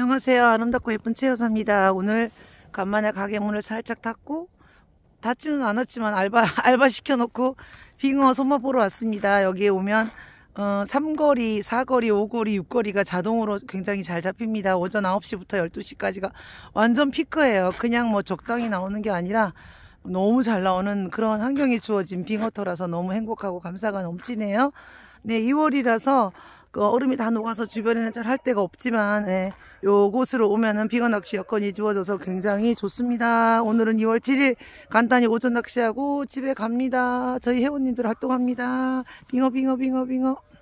안녕하세요 아름답고 예쁜 최여사입니다 오늘 간만에 가게 문을 살짝 닫고 닫지는 않았지만 알바 알바 시켜놓고 빙어 손맛 보러 왔습니다 여기에 오면 어, 3거리, 4거리, 5거리, 6거리가 자동으로 굉장히 잘 잡힙니다. 오전 9시부터 12시까지가 완전 피크예요. 그냥 뭐 적당히 나오는 게 아니라 너무 잘 나오는 그런 환경이 주어진 빙어터라서 너무 행복하고 감사가 넘치네요. 네, 2월이라서 그 얼음이 다 녹아서 주변에는 잘 할 데가 없지만 예, 요곳으로 오면은 빙어 낚시 여건이 주어져서 굉장히 좋습니다. 오늘은 2월 7일 간단히 오전 낚시하고 집에 갑니다. 저희 회원님들 활동합니다. 빙어 빙어 빙어 빙어